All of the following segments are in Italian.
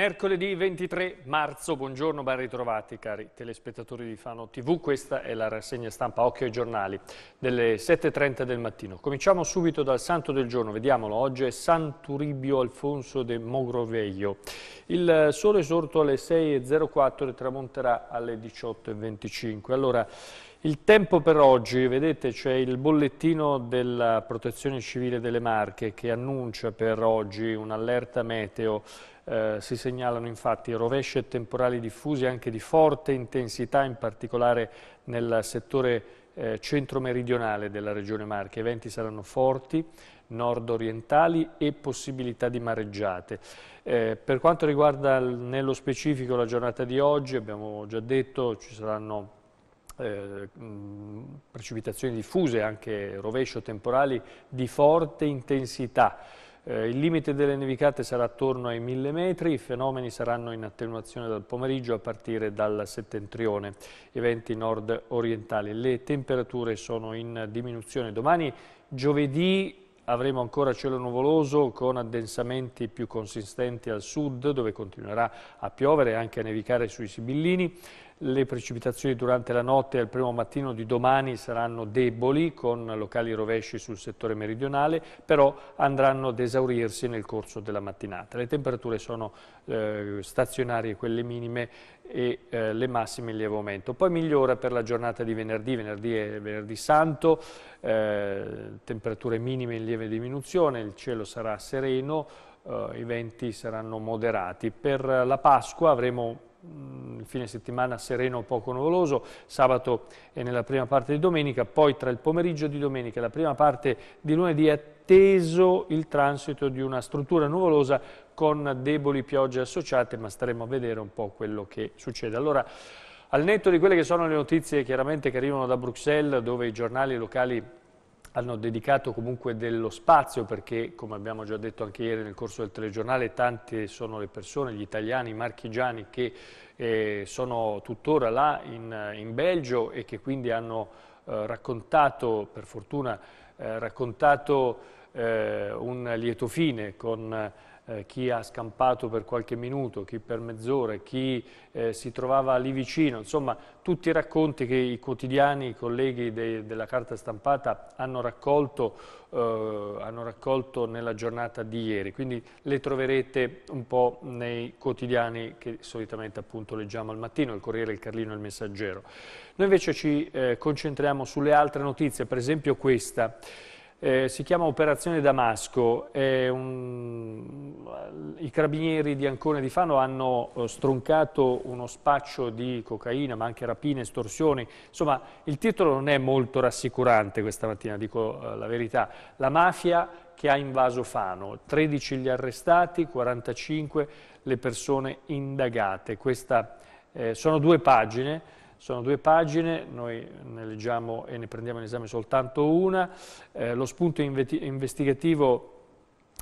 Mercoledì 23 marzo, buongiorno, ben ritrovati cari telespettatori di Fano TV, questa è la rassegna stampa Occhio ai giornali delle 7.30 del mattino. Cominciamo subito dal santo del giorno, vediamolo, oggi è Santuribio Alfonso de Mogroveglio. Il sole sorto alle 6.04 e tramonterà alle 18.25. Allora, il tempo per oggi, vedete c'è il bollettino della protezione civile delle Marche che annuncia per oggi un'allerta meteo eh, si segnalano infatti rovesci e temporali diffusi anche di forte intensità, in particolare nel settore eh, centro-meridionale della regione Marche. I venti saranno forti, nord-orientali e possibilità di mareggiate. Eh, per quanto riguarda nello specifico la giornata di oggi, abbiamo già detto, ci saranno eh, precipitazioni diffuse, anche rovescio temporali di forte intensità. Eh, il limite delle nevicate sarà attorno ai 1000 metri, i fenomeni saranno in attenuazione dal pomeriggio a partire dal settentrione, eventi nord-orientali. Le temperature sono in diminuzione. Domani, giovedì, avremo ancora cielo nuvoloso con addensamenti più consistenti al sud dove continuerà a piovere e anche a nevicare sui Sibillini. Le precipitazioni durante la notte e il primo mattino di domani saranno deboli con locali rovesci sul settore meridionale, però andranno ad esaurirsi nel corso della mattinata. Le temperature sono eh, stazionarie, quelle minime e eh, le massime in lieve aumento. Poi migliora per la giornata di venerdì, venerdì è venerdì santo, eh, temperature minime in lieve diminuzione, il cielo sarà sereno, eh, i venti saranno moderati. Per la Pasqua avremo il fine settimana sereno o poco nuvoloso, sabato e nella prima parte di domenica, poi tra il pomeriggio di domenica e la prima parte di lunedì è atteso il transito di una struttura nuvolosa con deboli piogge associate, ma staremo a vedere un po' quello che succede. Allora, al netto di quelle che sono le notizie chiaramente che arrivano da Bruxelles, dove i giornali locali hanno dedicato comunque dello spazio perché, come abbiamo già detto anche ieri nel corso del telegiornale, tante sono le persone, gli italiani, i marchigiani che eh, sono tuttora là in, in, Belgio e che quindi hanno eh, raccontato, per fortuna, eh, raccontato eh, un lieto fine con eh, chi ha scampato per qualche minuto, chi per mezz'ora, chi eh, si trovava lì vicino, insomma tutti i racconti che i quotidiani, i colleghi de della carta stampata hanno raccolto, eh, hanno raccolto, nella giornata di ieri, quindi le troverete un po' nei quotidiani che solitamente appunto leggiamo al mattino, il Corriere, il Carlino e il Messaggero. Noi invece ci eh, concentriamo sulle altre notizie, per esempio questa. Eh, si chiama Operazione Damasco. Un... Eh, I carabinieri di Ancona e di Fano hanno eh, stroncato uno spaccio di cocaina, ma anche rapine, estorsioni. Insomma, il titolo non è molto rassicurante questa mattina, dico eh, la verità. La mafia che ha invaso Fano, 13 gli arrestati, 45 le persone indagate. Questa, sono due pagine sono due pagine, noi ne leggiamo e ne prendiamo in esame soltanto una, eh, lo spunto investigativo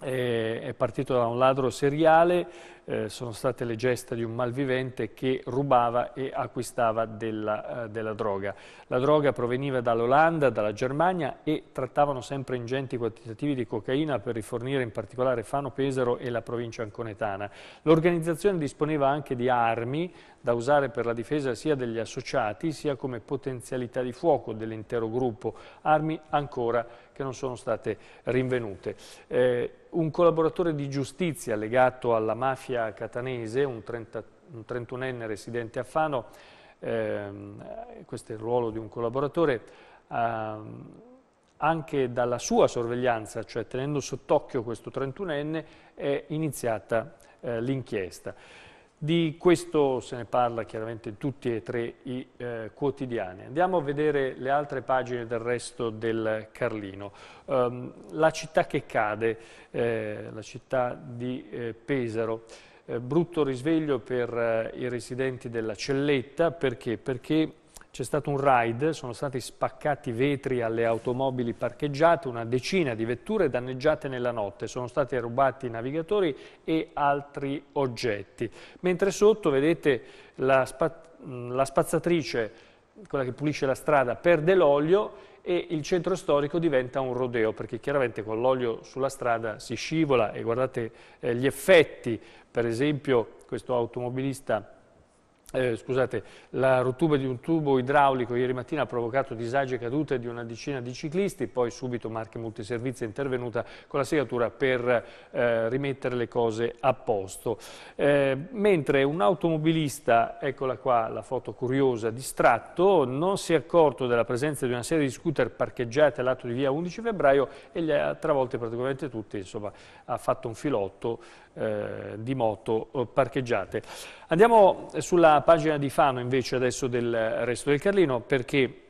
è partito da un ladro seriale eh, sono state le gesta di un malvivente che rubava e acquistava della, eh, della droga. La droga proveniva dall'Olanda, dalla Germania e trattavano sempre ingenti quantitativi di cocaina per rifornire in particolare Fano Pesaro e la provincia anconetana. L'organizzazione disponeva anche di armi da usare per la difesa sia degli associati sia come potenzialità di fuoco dell'intero gruppo, armi ancora che non sono state rinvenute. Eh, un collaboratore di giustizia legato alla mafia coppia catanese, un, 30, un 31enne residente a Fano, ehm, questo è il ruolo di un collaboratore, ehm, anche dalla sua sorveglianza, cioè tenendo sott'occhio questo 31enne, è iniziata eh, l'inchiesta. Di questo se ne parla chiaramente in tutti e tre i eh, quotidiani. Andiamo a vedere le altre pagine del resto del Carlino. Um, la città che cade, eh, la città di eh, Pesaro. Eh, brutto risveglio per eh, i residenti della Celletta, perché? Perché c'è stato un raid, sono stati spaccati vetri alle automobili parcheggiate, una decina di vetture danneggiate nella notte, sono stati rubati i navigatori e altri oggetti. Mentre sotto vedete la, spa la spazzatrice, quella che pulisce la strada, perde l'olio e il centro storico diventa un rodeo perché chiaramente con l'olio sulla strada si scivola e guardate eh, gli effetti, per esempio questo automobilista eh, scusate, la rottura di un tubo idraulico ieri mattina ha provocato disagi e cadute di una decina di ciclisti, poi subito Marche Multiservizi è intervenuta con la segatura per eh, rimettere le cose a posto. Eh, mentre un automobilista, eccola qua la foto curiosa, distratto, non si è accorto della presenza di una serie di scooter parcheggiate all'atto di via 11 febbraio e li ha travolti praticamente tutti, insomma ha fatto un filotto eh, di moto eh, parcheggiate. Andiamo sulla pagina di Fano invece adesso del Resto del Carlino perché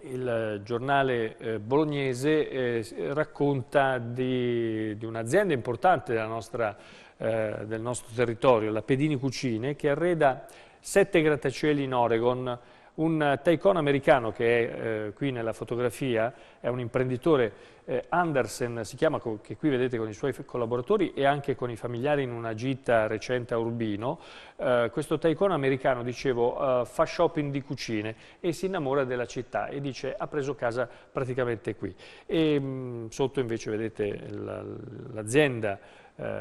il giornale eh, bolognese eh, racconta di, di un'azienda importante nostra, eh, del nostro territorio, la Pedini Cucine, che arreda sette grattacieli in Oregon un taikon americano che è eh, qui nella fotografia, è un imprenditore, eh, Andersen si chiama, che qui vedete con i suoi collaboratori e anche con i familiari in una gita recente a Urbino. Eh, questo taikon americano, dicevo, eh, fa shopping di cucine e si innamora della città e dice ha preso casa praticamente qui. E, mh, mm, sotto invece vedete l'azienda eh,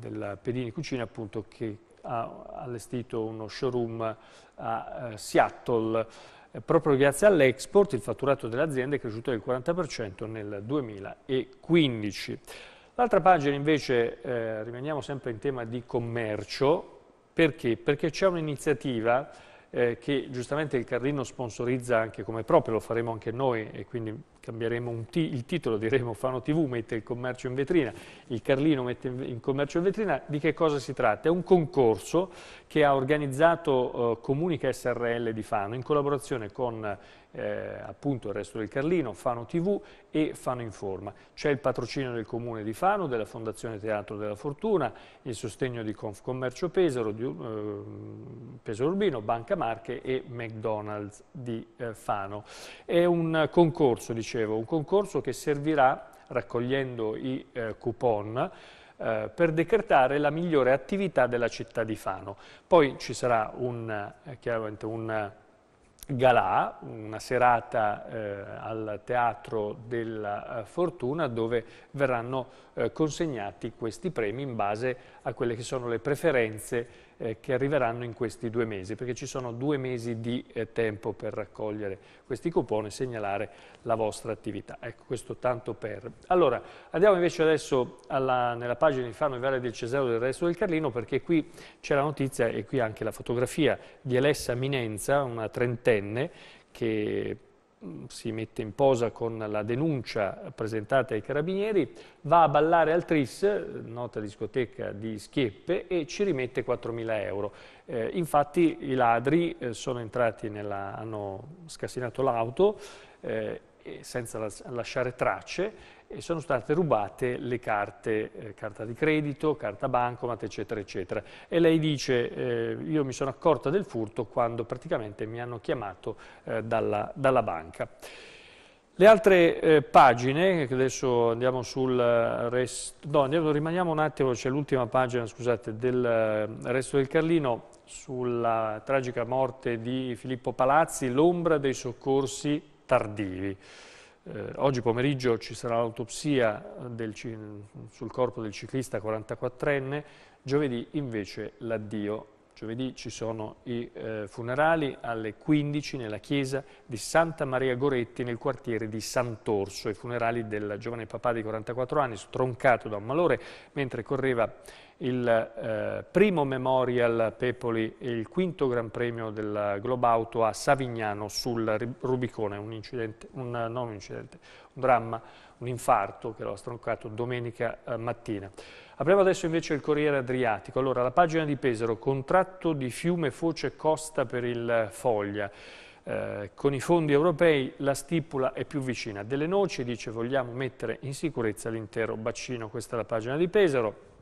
della Pedini Cucina appunto che ha allestito uno showroom a Seattle. Eh, proprio grazie all'export il fatturato dell'azienda è cresciuto del 40% nel 2015. L'altra pagina invece, eh, rimaniamo sempre in tema di commercio, perché? Perché c'è un'iniziativa eh, che giustamente il Carlino sponsorizza anche come proprio, lo faremo anche noi e quindi cambieremo t- il titolo, diremo Fano TV mette il commercio in vetrina, il Carlino mette il commercio in vetrina, di che cosa si tratta? È un concorso che ha organizzato eh, Comunica SRL di Fano in collaborazione con eh, appunto il resto del Carlino, Fano TV e Fano Informa. C'è il patrocinio del Comune di Fano, della Fondazione Teatro della Fortuna, il sostegno di Confcommercio Pesaro, di, eh, Pesaro Urbino, Banca Marche e McDonald's di eh, Fano. È un concorso, dicevo, dicevo, un concorso che servirà, raccogliendo i eh, coupon, eh, per decretare la migliore attività della città di Fano. Poi ci sarà un, eh, chiaramente un galà, una serata eh, al Teatro della eh, Fortuna dove verranno eh, consegnati questi premi in base a quelle che sono le preferenze eh, che arriveranno in questi due mesi, perché ci sono due mesi di eh, tempo per raccogliere questi coupon e segnalare la vostra attività. Ecco, questo tanto per. Allora, andiamo invece adesso alla, nella pagina di Fano e Valle del Cesaro del Resto del Carlino, perché qui c'è la notizia e qui anche la fotografia di Alessa Minenza, una trentenne, che Mm, si mette in posa con la denuncia presentata ai carabinieri, va a ballare al Tris, nota discoteca di Schieppe, e ci rimette 4.000 euro. Eh, infatti i ladri eh, sono entrati nella, hanno scassinato l'auto eh, senza lasciare tracce, e sono state rubate le carte, eh, carta di credito, carta bancomat, eccetera, eccetera. E lei dice, eh, io mi sono accorta del furto quando praticamente mi hanno chiamato eh, dalla, dalla, banca. Le altre eh, pagine, adesso andiamo sul resto, no, andiamo, rimaniamo un attimo, c'è l'ultima pagina, scusate, del eh, resto del Carlino, sulla tragica morte di Filippo Palazzi, l'ombra dei soccorsi tardivi. Eh, oggi pomeriggio ci sarà l'autopsia sul corpo del ciclista 44enne, giovedì invece l'addio Giovedì ci sono i eh, funerali alle 15 nella chiesa di Santa Maria Goretti nel quartiere di Sant'Orso. I funerali del giovane papà di 44 anni, stroncato da un malore, mentre correva il eh, primo Memorial Pepoli e il quinto Gran Premio del Globauto a Savignano sul Rubicone. Un incidente, un, non un incidente, un dramma un infarto che l'ho stroncato domenica eh, mattina. Apriamo adesso invece il Corriere Adriatico. Allora, la pagina di Pesaro, contratto di fiume Foce Costa per il Foglia. Eh, con i fondi europei la stipula è più vicina. Delle noci dice vogliamo mettere in sicurezza l'intero bacino, questa è la pagina di Pesaro.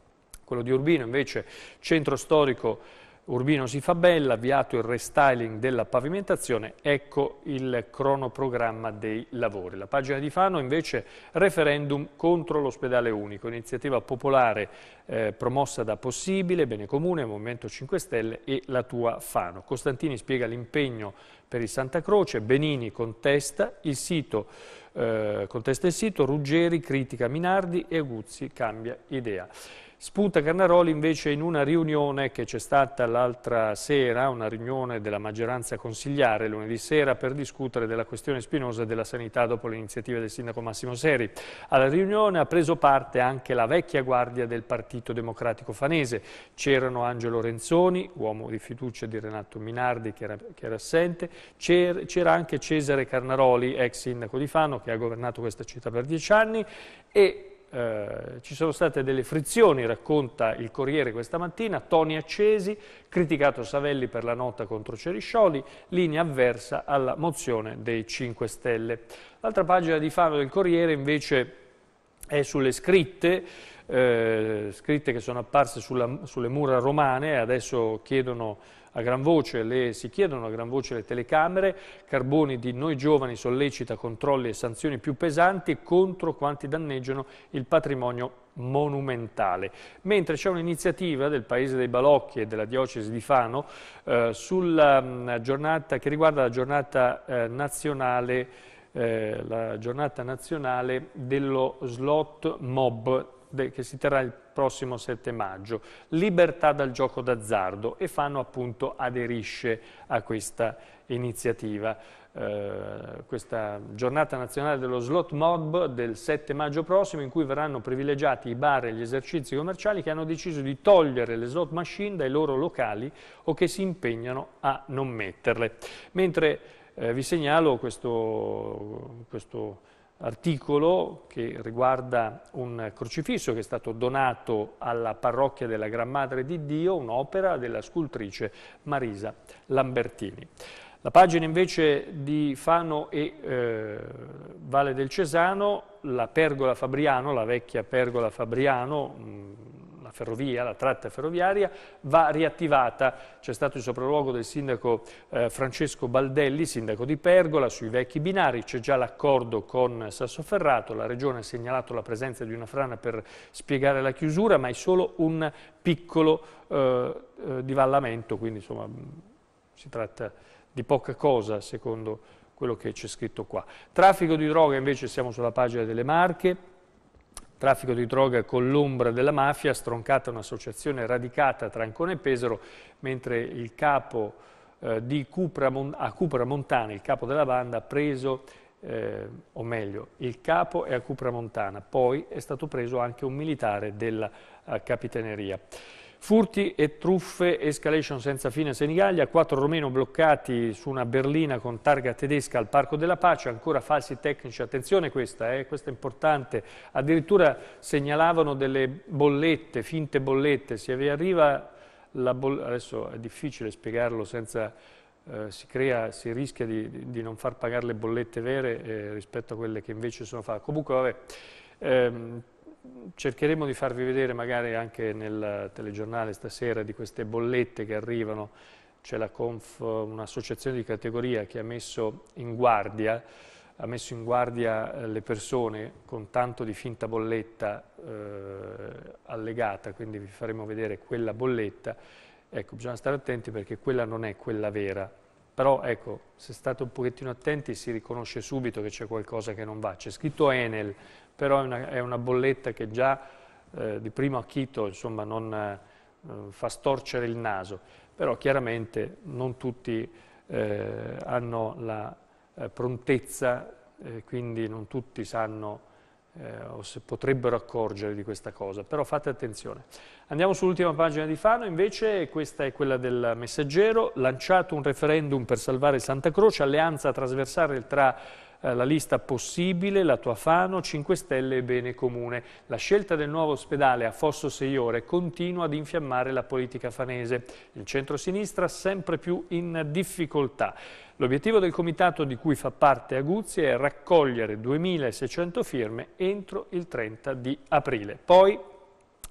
Quello di Urbino invece, centro storico Urbino si fa bella, avviato il restyling della pavimentazione, ecco il cronoprogramma dei lavori. La pagina di Fano invece referendum contro l'ospedale unico, iniziativa popolare eh, promossa da Possibile, Bene Comune, Movimento 5 Stelle e la tua Fano. Costantini spiega l'impegno per il Santa Croce, Benini contesta il sito, eh, contesta il sito Ruggeri critica Minardi e Guzzi cambia idea. Spunta Carnaroli invece in una riunione che c'è stata l'altra sera, una riunione della maggioranza consigliare lunedì sera per discutere della questione spinosa della sanità dopo l'iniziativa del sindaco Massimo Seri. Alla riunione ha preso parte anche la vecchia guardia del Partito Democratico Fanese. C'erano Angelo Renzoni, uomo di fiducia di Renato Minardi che era, che era assente, c'era anche Cesare Carnaroli, ex sindaco di Fano che ha governato questa città per dieci anni e eh, ci sono state delle frizioni, racconta il Corriere questa mattina, toni accesi, criticato Savelli per la nota contro Ceriscioli, linea avversa alla mozione dei 5 Stelle. L'altra pagina di Fano del Corriere invece è sulle scritte, eh, scritte che sono apparse sulla, sulle mura romane adesso chiedono a gran voce le, si chiedono a gran voce le telecamere, Carboni di Noi Giovani sollecita controlli e sanzioni più pesanti contro quanti danneggiano il patrimonio monumentale. Mentre c'è un'iniziativa del Paese dei Balocchi e della Diocesi di Fano eh, sulla, mh, mm, giornata, che riguarda la giornata eh, nazionale eh, la giornata nazionale dello slot mob che si terrà il prossimo 7 maggio, Libertà dal gioco d'azzardo e Fanno appunto aderisce a questa iniziativa. Eh, questa giornata nazionale dello slot mob del 7 maggio prossimo in cui verranno privilegiati i bar e gli esercizi commerciali che hanno deciso di togliere le slot machine dai loro locali o che si impegnano a non metterle. Mentre eh, vi segnalo questo, questo articolo che riguarda un crocifisso che è stato donato alla parrocchia della Gran Madre di Dio, un'opera della scultrice Marisa Lambertini. La pagina invece di Fano e eh, Valle del Cesano, la pergola Fabriano, la vecchia pergola Fabriano, mh, mm, ferrovia, la tratta ferroviaria, va riattivata. C'è stato il sopralluogo del sindaco eh, Francesco Baldelli, sindaco di Pergola, sui vecchi binari, c'è già l'accordo con Sassoferrato, la regione ha segnalato la presenza di una frana per spiegare la chiusura, ma è solo un piccolo eh, eh, divallamento, quindi insomma si tratta di poca cosa secondo quello che c'è scritto qua. Traffico di droga invece siamo sulla pagina delle Marche, traffico di droga con l'ombra della mafia, stroncata un'associazione radicata tra Ancona e Pesaro, mentre il capo eh, Cupra, a Cupra Montana, il capo della banda, ha preso eh, o meglio, il capo è a Cupra Montana, poi è stato preso anche un militare della eh, capitaneria. Furti e truffe, escalation senza fine Senigallia, quattro romeno bloccati su una berlina con targa tedesca al Parco della Pace, ancora falsi tecnici, attenzione questa, eh, questa è importante, addirittura segnalavano delle bollette, finte bollette, se vi arriva la bolletta, adesso è difficile spiegarlo senza, eh, si, crea, si rischia di, di, non far pagare le bollette vere eh, rispetto a quelle che invece sono fatte, comunque vabbè, ehm, cercheremo di farvi vedere magari anche nel telegiornale stasera di queste bollette che arrivano, c'è la Conf, un'associazione di categoria che ha messo in guardia, messo in guardia eh, le persone con tanto di finta bolletta eh, allegata, quindi vi faremo vedere quella bolletta, ecco bisogna stare attenti perché quella non è quella vera, però ecco se state un pochettino attenti si riconosce subito che c'è qualcosa che non va, c'è scritto Enel, però è una, è una bolletta che già eh, di primo acchito insomma, non, eh, fa storcere il naso, però chiaramente non tutti eh, hanno la eh, prontezza, eh, quindi non tutti sanno eh, o se potrebbero accorgere di questa cosa, però fate attenzione. Andiamo sull'ultima pagina di Fano, invece questa è quella del messaggero, lanciato un referendum per salvare Santa Croce, alleanza trasversale tra eh, la lista possibile, la tua Fano, 5 Stelle e Bene Comune. La scelta del nuovo ospedale a Fosso Seiore continua ad infiammare la politica fanese. Il centro-sinistra sempre più in difficoltà. L'obiettivo del comitato di cui fa parte Aguzzi è raccogliere 2.600 firme entro il 30 di aprile. Poi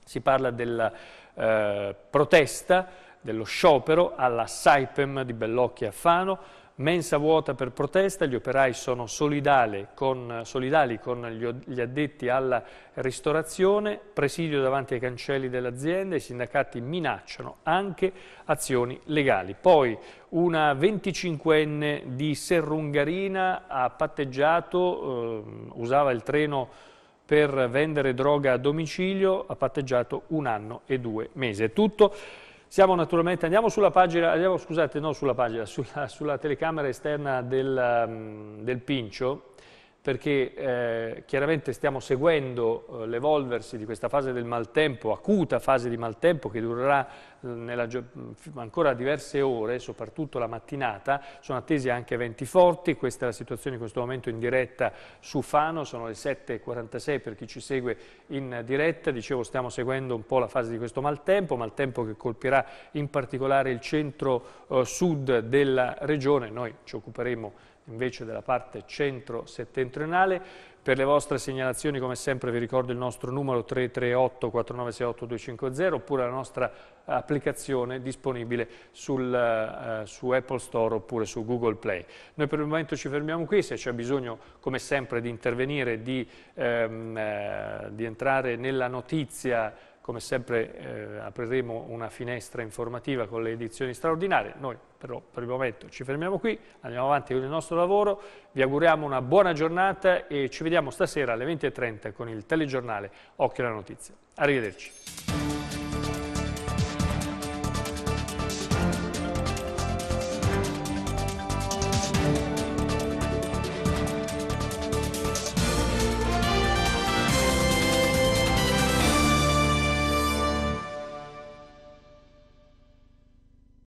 si parla della eh, protesta, dello sciopero alla Saipem di Bellocchi a Fano, mensa vuota per protesta, gli operai sono solidali con, solidali con gli, addetti alla ristorazione, presidio davanti ai cancelli dell'azienda, i sindacati minacciano anche azioni legali. Poi una 25enne di Serrungarina ha patteggiato, eh, usava il treno per vendere droga a domicilio, ha patteggiato un anno e due mesi. È tutto. Siamo naturalmente, andiamo sulla pagina, andiamo, scusate, non sulla pagina, sulla, sulla telecamera esterna del, mm, del Pincio, perché eh, chiaramente stiamo seguendo eh, l'evolversi di questa fase del maltempo, acuta fase di maltempo che durerà eh, nella, ancora diverse ore, soprattutto la mattinata, sono attesi anche venti forti, questa è la situazione in questo momento in diretta su Fano, sono le 7.46 per chi ci segue in diretta, dicevo stiamo seguendo un po' la fase di questo maltempo, maltempo che colpirà in particolare il centro-sud eh, della regione, noi ci occuperemo di invece della parte centro-settentrionale. Per le vostre segnalazioni, come sempre, vi ricordo il nostro numero 338 4968 250 oppure la nostra applicazione disponibile sul, eh, su Apple Store oppure su Google Play. Noi per il momento ci fermiamo qui, se c'è bisogno, come sempre, di intervenire, di, ehm, eh, di entrare nella notizia come sempre eh, apriremo una finestra informativa con le edizioni straordinarie, noi però per il momento ci fermiamo qui, andiamo avanti con il nostro lavoro, vi auguriamo una buona giornata e ci vediamo stasera alle 20.30 con il telegiornale Occhio alla Notizia. Arrivederci.